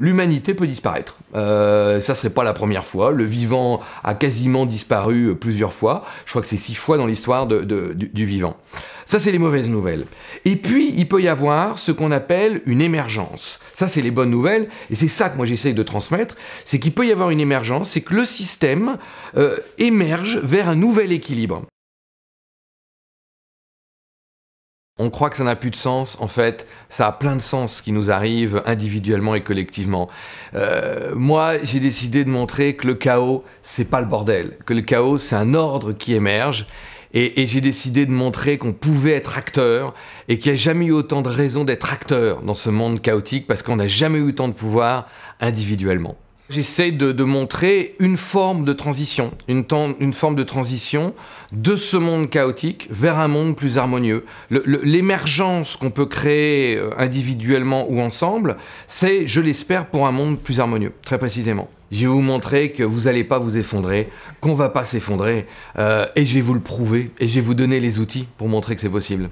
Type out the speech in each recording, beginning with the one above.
l'humanité peut disparaître. Euh, ça ne serait pas la première fois. Le vivant a quasiment disparu euh, plusieurs fois. Je crois que c'est six fois dans l'histoire du, vivant. Ça, c'est les mauvaises nouvelles. Et puis, il peut y avoir ce qu'on appelle une émergence. Ça, c'est les bonnes nouvelles. Et c'est ça que moi, j'essaye de transmettre. C'est qu'il peut y avoir une émergence. C'est que le système euh, émerge vers un nouvel équilibre. On croit que ça n'a plus de sens, en fait, ça a plein de sens ce qui nous arrive individuellement et collectivement. Euh, moi, j'ai décidé de montrer que le chaos, c'est pas le bordel, que le chaos, c'est un ordre qui émerge, et, et j'ai décidé de montrer qu'on pouvait être acteur, et qu'il n'y a jamais eu autant de raisons d'être acteur dans ce monde chaotique, parce qu'on n'a jamais eu autant de pouvoir individuellement. J'essaie de, montrer une forme de transition, une, forme de transition de ce monde chaotique vers un monde plus harmonieux. L'émergence qu'on peut créer euh, individuellement ou ensemble, c'est, je l'espère, pour un monde plus harmonieux, très précisément. Je vais vous montrer que vous n'allez pas vous effondrer, qu'on va pas s'effondrer, euh, et je vais vous le prouver, et je vais vous donner les outils pour montrer que c'est possible.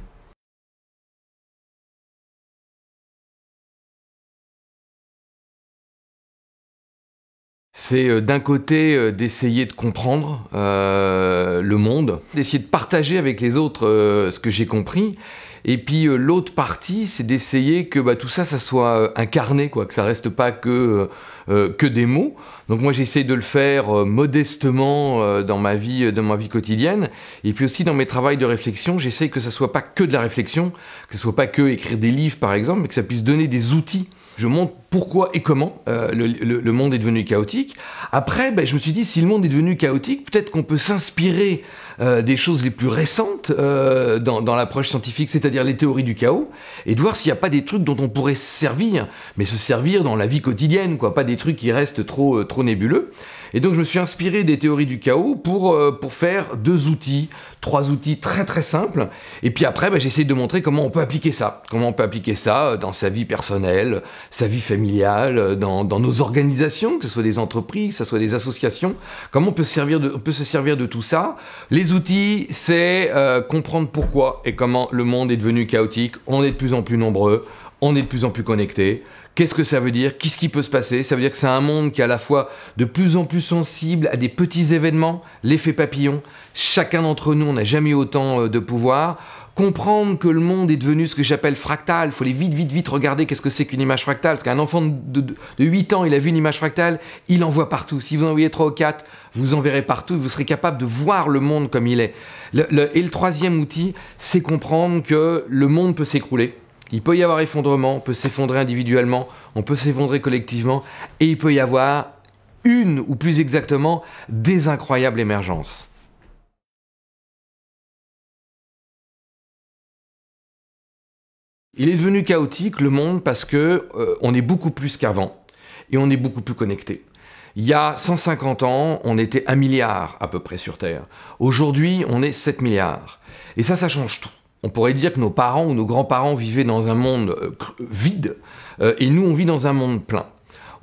c'est euh, d'un côté euh, d'essayer de comprendre euh, le monde, d'essayer de partager avec les autres ce que j'ai compris, et puis l'autre partie, c'est d'essayer que bah, tout ça, ça soit incarné, quoi, que ça reste pas que, des mots. Donc moi, j'essaye de le faire modestement dans ma vie, dans ma vie quotidienne, et puis aussi dans mes travaux de réflexion, j'essaye que ça soit pas que de la réflexion, que ce soit pas que écrire des livres, par exemple, mais que ça puisse donner des outils je montre pourquoi et comment euh, le, monde est devenu chaotique. Après, ben, je me suis dit, si le monde est devenu chaotique, peut-être qu'on peut, s'inspirer euh, des choses les plus récentes euh, dans, l'approche scientifique, c'est-à-dire les théories du chaos, et de voir s'il n'y a pas des trucs dont on pourrait se servir, mais se servir dans la vie quotidienne, quoi, pas des trucs qui restent trop, trop nébuleux. Et donc je me suis inspiré des théories du chaos pour, euh, pour faire deux outils, trois outils très très simples. Et puis après, bah, j'essaie de montrer comment on peut appliquer ça. Comment on peut appliquer ça euh, dans sa vie personnelle, sa vie familiale, euh, dans, nos organisations, que ce soit des entreprises, que ce soit des associations. Comment on peut, servir on peut se servir de tout ça. Les outils, c'est comprendre pourquoi et comment le monde est devenu chaotique. On est de plus en plus nombreux, on est de plus en plus connectés. Qu'est-ce que ça veut dire Qu'est-ce qui peut se passer Ça veut dire que c'est un monde qui est à la fois de plus en plus sensible à des petits événements, l'effet papillon. Chacun d'entre nous, n'a jamais autant euh, de pouvoir comprendre que le monde est devenu ce que j'appelle fractal. Il faut aller vite, vite, vite regarder qu'est-ce que c'est qu'une image fractale. Parce qu'un enfant de, de, 8 ans, il a vu une image fractale, il en voit partout. Si vous en voyez 3 ou 4, vous en verrez partout et vous serez capable de voir le monde comme il est. et le troisième outil, c'est comprendre que le monde peut s'écrouler il peut y avoir effondrement, on peut s'effondrer individuellement, on peut s'effondrer collectivement, et il peut y avoir une, ou plus exactement, des incroyables émergences. Il est devenu chaotique le monde parce que euh, on est beaucoup plus qu'avant et on est beaucoup plus connecté. Il y a 150 ans, on était un milliard à peu près sur Terre. Aujourd'hui, on est 7 milliards. Et ça, ça change tout. On pourrait dire que nos parents ou nos grands-parents vivaient dans un monde euh, vide euh, et nous, on vit dans un monde plein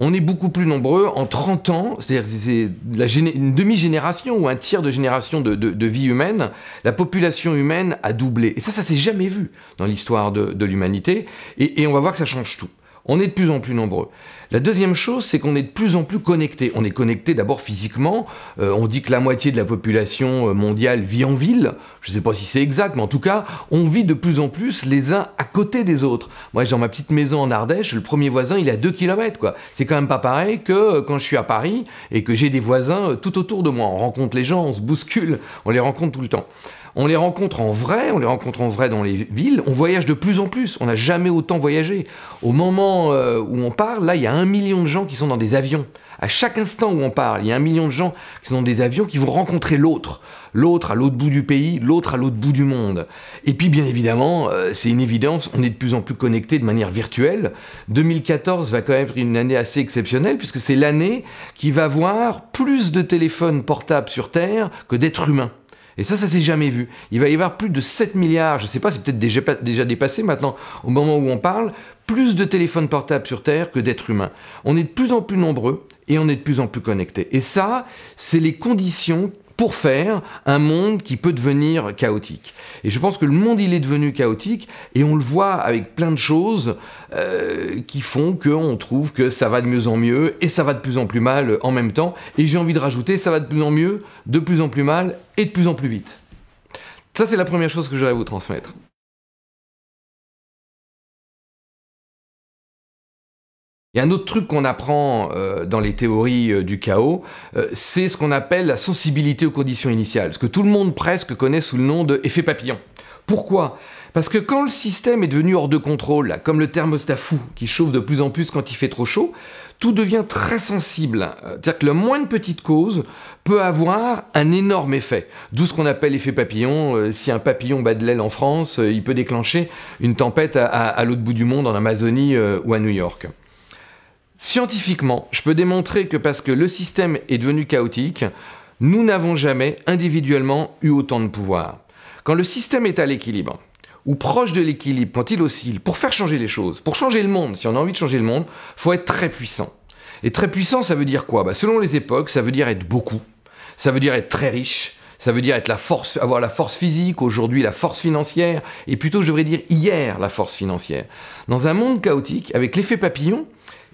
on est beaucoup plus nombreux en 30 ans, c'est-à-dire une demi-génération ou un tiers de génération de, vie humaine, la population humaine a doublé. Et ça, ça s'est jamais vu dans l'histoire de, l'humanité. et on va voir que ça change tout on est de plus en plus nombreux. La deuxième chose, c'est qu'on est de plus en plus connectés. On est connectés d'abord physiquement. Euh, on dit que la moitié de la population euh, mondiale vit en ville. Je ne sais pas si c'est exact, mais en tout cas, on vit de plus en plus les uns à côté des autres. Moi, j'ai dans ma petite maison en Ardèche, le premier voisin, il est à 2 km. C'est quand même pas pareil que euh, quand je suis à Paris et que j'ai des voisins tout autour de moi. On rencontre les gens, on se bouscule, on les rencontre tout le temps. On les rencontre en vrai, on les rencontre en vrai dans les villes, on voyage de plus en plus, on n'a jamais autant voyagé. Au moment euh, où on parle, là, il y a un million de gens qui sont dans des avions. À chaque instant où on parle, il y a un million de gens qui sont dans des avions qui vont rencontrer l'autre. L'autre à l'autre bout du pays, l'autre à l'autre bout du monde. Et puis, bien évidemment, euh, c'est une évidence, on est de plus en plus connectés de manière virtuelle. 2014 va quand même être une année assez exceptionnelle, puisque c'est l'année qui va voir plus de téléphones portables sur Terre que d'êtres humains. Et ça, ça s'est jamais vu. Il va y avoir plus de 7 milliards, je ne sais pas, c'est peut-être déjà dépassé maintenant, au moment où on parle, plus de téléphones portables sur Terre que d'êtres humains. On est de plus en plus nombreux et on est de plus en plus connectés. Et ça, c'est les conditions pour faire un monde qui peut devenir chaotique. Et je pense que le monde, il est devenu chaotique, et on le voit avec plein de choses euh, qui font qu'on trouve que ça va de mieux en mieux, et ça va de plus en plus mal en même temps, et j'ai envie de rajouter, ça va de plus en mieux, de plus en plus mal, et de plus en plus vite. Ça, c'est la première chose que j'aurais à vous transmettre. Il y a un autre truc qu'on apprend euh, dans les théories euh, du chaos, euh, c'est ce qu'on appelle la sensibilité aux conditions initiales, ce que tout le monde presque connaît sous le nom de effet papillon. Pourquoi Parce que quand le système est devenu hors de contrôle, comme le thermostat fou qui chauffe de plus en plus quand il fait trop chaud, tout devient très sensible. C'est-à-dire que la moindre petite cause peut avoir un énorme effet. D'où ce qu'on appelle effet papillon. Si un papillon bat de l'aile en France, il peut déclencher une tempête à l'autre bout du monde, en Amazonie ou à New York. Scientifiquement, je peux démontrer que parce que le système est devenu chaotique, nous n'avons jamais individuellement eu autant de pouvoir. Quand le système est à l'équilibre, ou proche de l'équilibre, quand il oscille, pour faire changer les choses, pour changer le monde, si on a envie de changer le monde, il faut être très puissant. Et très puissant, ça veut dire quoi bah, Selon les époques, ça veut dire être beaucoup, ça veut dire être très riche, ça veut dire être la force, avoir la force physique, aujourd'hui la force financière, et plutôt je devrais dire hier la force financière. Dans un monde chaotique, avec l'effet papillon,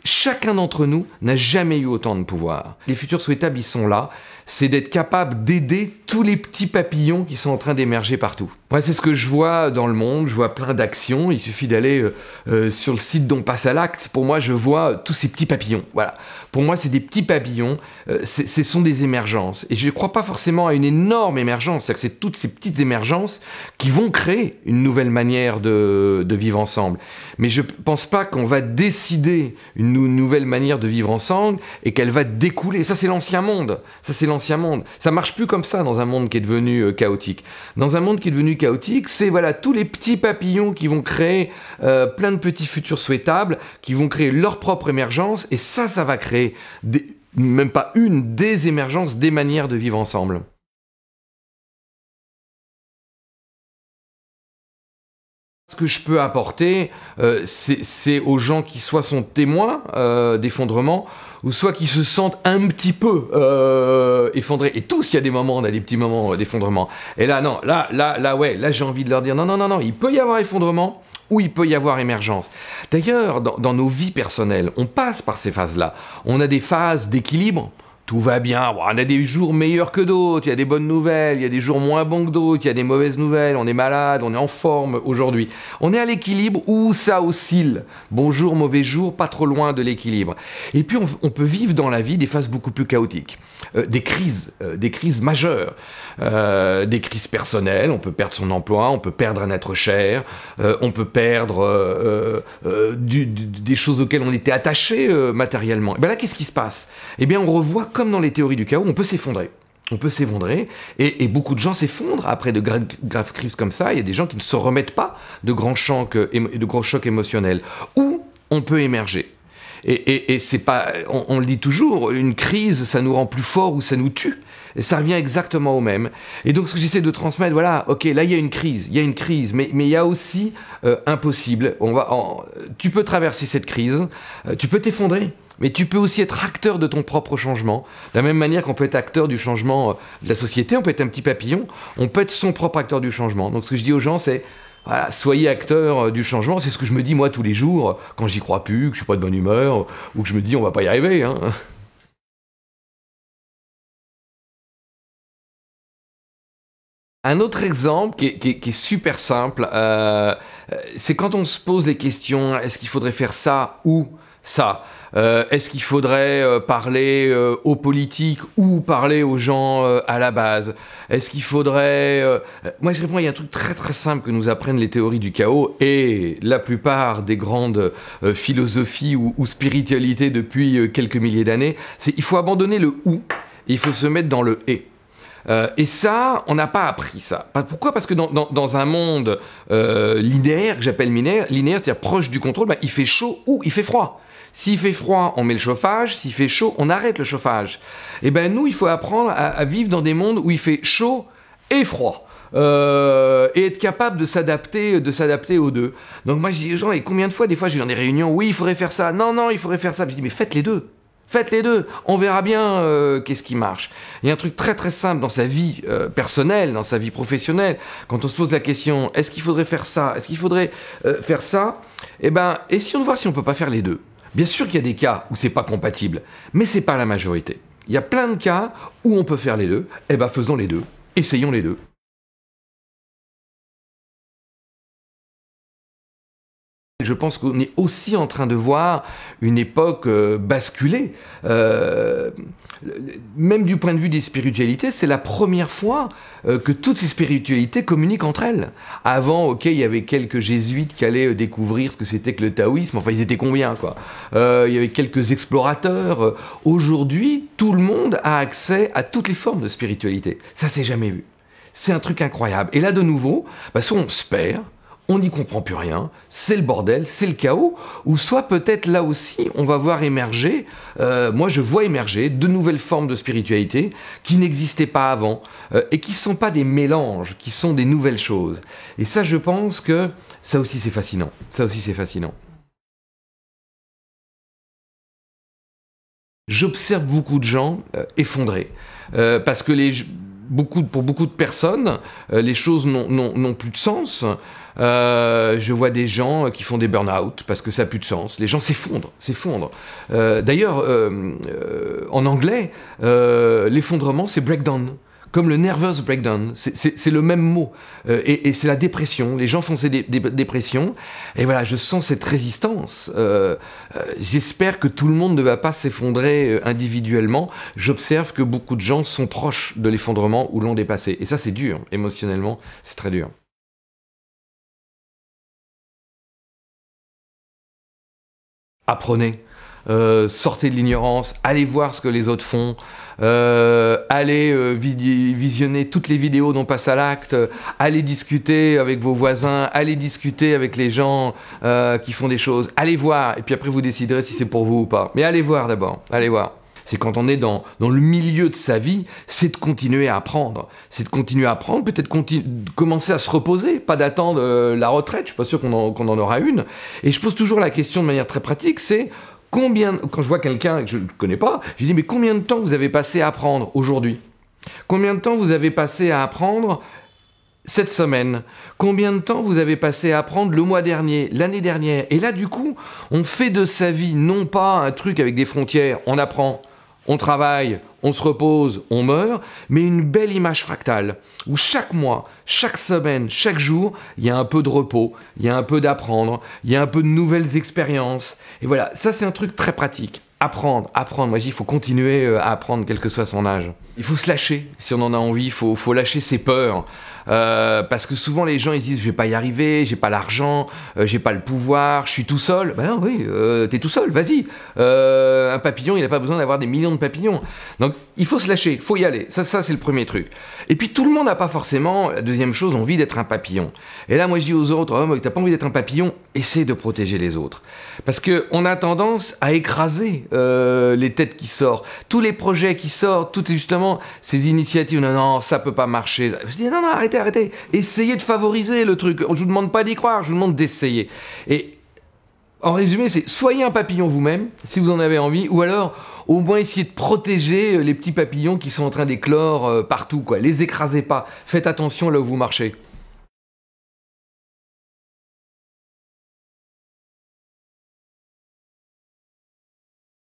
Chacun d'entre nous n'a jamais eu autant de pouvoir. Les futurs souhaitables, ils sont là. C'est d'être capable d'aider tous les petits papillons qui sont en train d'émerger partout. Moi, c'est ce que je vois dans le monde. Je vois plein d'actions. Il suffit d'aller euh, euh, sur le site dont passe à l'acte. Pour moi, je vois tous ces petits papillons. Voilà. Pour moi, c'est des petits papillons. Euh, ce sont des émergences. Et je ne crois pas forcément à une énorme émergence. cest que c'est toutes ces petites émergences qui vont créer une nouvelle manière de, vivre ensemble. Mais je ne pense pas qu'on va décider une nouvelle manière de vivre ensemble et qu'elle va découler. Ça, c'est l'ancien monde. Ça, c'est l'ancien monde. Ça marche plus comme ça dans un monde qui est devenu chaotique. Dans un monde qui est devenu chaotique, c'est voilà tous les petits papillons qui vont créer euh, plein de petits futurs souhaitables, qui vont créer leur propre émergence, et ça, ça va créer des, même pas une, des émergences, des manières de vivre ensemble. que je peux apporter, euh, c'est aux gens qui soient sont témoins euh, d'effondrement, ou soit qui se sentent un petit peu euh, effondrés. Et tous, il y a des moments, on a des petits moments d'effondrement. Et là, non, là, là, là, ouais, là, j'ai envie de leur dire, non, non, non, non, il peut y avoir effondrement, ou il peut y avoir émergence. D'ailleurs, dans, nos vies personnelles, on passe par ces phases-là. On a des phases d'équilibre, tout va bien. on a des jours meilleurs que d'autres, il y a des bonnes nouvelles, il y a des jours moins bons que d'autres, il y a des mauvaises nouvelles, on est malade, on est en forme aujourd'hui. On est à l'équilibre où ça oscille. Bonjour, mauvais jour, pas trop loin de l'équilibre. Et puis on, peut vivre dans la vie des phases beaucoup plus chaotiques, euh, des crises, euh, des crises majeures, euh, des crises personnelles, on peut perdre son emploi, on peut perdre un être cher, on peut perdre des choses auxquelles on était attaché matériellement. Et eh bien là, qu'est-ce qui se passe Eh bien, on revoit comme dans les théories du chaos, on peut s'effondrer. On peut s'effondrer, et, beaucoup de gens s'effondrent après de graves, crises comme ça. Il y a des gens qui ne se remettent pas de grands chocs, euh, de chocs émotionnels. Ou on peut émerger. Et, c'est pas, on, le dit toujours, une crise, ça nous rend plus fort ou ça nous tue. Et ça revient exactement au même. Et donc, ce que j'essaie de transmettre, voilà, ok, là, il y a une crise, il y a une crise, mais, il y a aussi impossible. Euh, tu peux traverser cette crise, euh, tu peux t'effondrer, mais tu peux aussi être acteur de ton propre changement. De la même manière qu'on peut être acteur du changement euh, de la société, on peut être un petit papillon, on peut être son propre acteur du changement. Donc ce que je dis aux gens, c'est voilà, soyez acteur euh, du changement. C'est ce que je me dis moi tous les jours euh, quand j'y crois plus, que je suis pas de bonne humeur ou que je me dis on va pas y arriver. Hein. Un autre exemple qui est, super simple, c'est quand on se pose les questions est-ce qu'il faudrait faire ça ou ça euh, est-ce qu'il faudrait euh, parler euh, aux politiques ou parler aux gens à la base Est-ce qu'il faudrait... Moi je réponds, il y a un truc très très simple que nous apprennent les théories du chaos et la plupart des grandes philosophies ou, spiritualités depuis quelques milliers d'années, c'est il faut abandonner le ou et il faut se mettre dans le et. Euh, et ça, on n'a pas appris ça. Pourquoi Parce que dans, un monde euh, linéaire, que j'appelle linéaire, linéaire c'est-à-dire proche du contrôle, bah, il fait chaud ou il fait froid. S'il fait froid, on met le chauffage. S'il fait chaud, on arrête le chauffage. Et eh ben nous, il faut apprendre à, vivre dans des mondes où il fait chaud et froid. Euh, et être capable de s'adapter, de s'adapter aux deux. Donc moi je dis et combien de fois des fois j'ai dans des réunions, oui il faudrait faire ça, non non il faudrait faire ça. Je dis mais faites les deux. Faites les deux, on verra bien euh, qu'est-ce qui marche. Il y a un truc très très simple dans sa vie euh, personnelle, dans sa vie professionnelle, quand on se pose la question est-ce qu'il faudrait faire ça, est-ce qu'il faudrait euh, faire ça, eh ben essayons de voir si on peut pas faire les deux. Bien sûr qu'il y a des cas où c'est pas compatible, mais c'est pas la majorité. Il y a plein de cas où on peut faire les deux, eh ben faisons les deux, essayons les deux. je pense qu'on est aussi en train de voir une époque euh, basculer. Euh, même du point de vue des spiritualités, c'est la première fois euh, que toutes ces spiritualités communiquent entre elles. Avant, ok, il y avait quelques jésuites qui allaient découvrir ce que c'était que le taoïsme, enfin ils étaient combien quoi. il y avait quelques explorateurs. Aujourd'hui, tout le monde a accès à toutes les formes de spiritualité. Ça, c'est jamais vu. C'est un truc incroyable. Et là, de nouveau, bah, soit on se perd, on n'y comprend plus rien, c'est le bordel, c'est le chaos, ou soit peut-être là aussi on va voir émerger, euh, moi je vois émerger de nouvelles formes de spiritualité qui n'existaient pas avant euh, et qui ne sont pas des mélanges, qui sont des nouvelles choses. Et ça je pense que ça aussi c'est fascinant, ça aussi c'est fascinant. J'observe beaucoup de gens euh, effondrés parce que les pour beaucoup de personnes, euh, les choses n'ont plus de sens. Euh, je vois des gens qui font des burn-out parce que ça n'a plus de sens. Les gens s'effondrent, s'effondrent. Euh, d'ailleurs, en anglais, l'effondrement, c'est breakdown comme le nervous breakdown, c'est le même mot, euh, et, c'est la dépression, les gens font ces dépressions, et voilà, je sens cette résistance, euh, euh, j'espère que tout le monde ne va pas s'effondrer individuellement, j'observe que beaucoup de gens sont proches de l'effondrement ou l'ont dépassé, et ça c'est dur, émotionnellement, c'est très dur. Apprenez. Euh, sortez de l'ignorance, allez voir ce que les autres font, euh, allez euh, visionner toutes les vidéos dont passe à l'acte, allez discuter avec vos voisins, allez discuter avec les gens qui font des choses, allez voir, et puis après vous déciderez si c'est pour vous ou pas. Mais allez voir d'abord, allez voir c'est quand on est dans, dans, le milieu de sa vie, c'est de continuer à apprendre. C'est de continuer à apprendre, peut-être commencer à se reposer, pas d'attendre la retraite, je suis pas sûr qu'on en, aura une. Et je pose toujours la question de manière très pratique, c'est quand je vois quelqu'un que je ne connais pas, je dis mais combien de temps vous avez passé à apprendre aujourd'hui Combien de temps vous avez passé à apprendre cette semaine Combien de temps vous avez passé à apprendre le mois dernier, l'année dernière Et là, du coup, on fait de sa vie non pas un truc avec des frontières, on apprend, on travaille, on se repose, on meurt, mais une belle image fractale, où chaque mois, chaque semaine, chaque jour, il y a un peu de repos, il y a un peu d'apprendre, il y a un peu de nouvelles expériences. Et voilà, ça c'est un truc très pratique. Apprendre, apprendre. Moi, je dis, il faut continuer euh, à apprendre, quel que soit son âge. Il faut se lâcher si on en a envie, il faut, faut lâcher ses peurs. Euh, parce que souvent les gens ils disent je vais pas y arriver, j'ai pas l'argent, euh, j'ai pas le pouvoir, je suis tout seul. Ben non, oui, euh, t'es tout seul, vas-y. un papillon, il n'a pas besoin d'avoir des millions de papillons. Donc il faut se lâcher, faut y aller. Ça, ça c'est le premier truc. Et puis tout le monde n'a pas forcément, la deuxième chose, envie d'être un papillon. Et là moi je dis aux autres, oh, t'as pas envie d'être un papillon, essaie de protéger les autres. Parce qu'on a tendance à écraser les têtes qui sortent, tous les projets qui sortent, toutes justement ces initiatives, non, non, ça peut pas marcher. Je dis non, non, arrêtez arrêtez, Essayez de favoriser le truc. Je vous demande pas d'y croire, je vous demande d'essayer. Et en résumé, c'est soyez un papillon vous-même, si vous en avez envie, ou alors au moins essayez de protéger euh, les petits papillons qui sont en train d'éclore euh, partout. Quoi. Les écrasez pas. Faites attention là où vous marchez.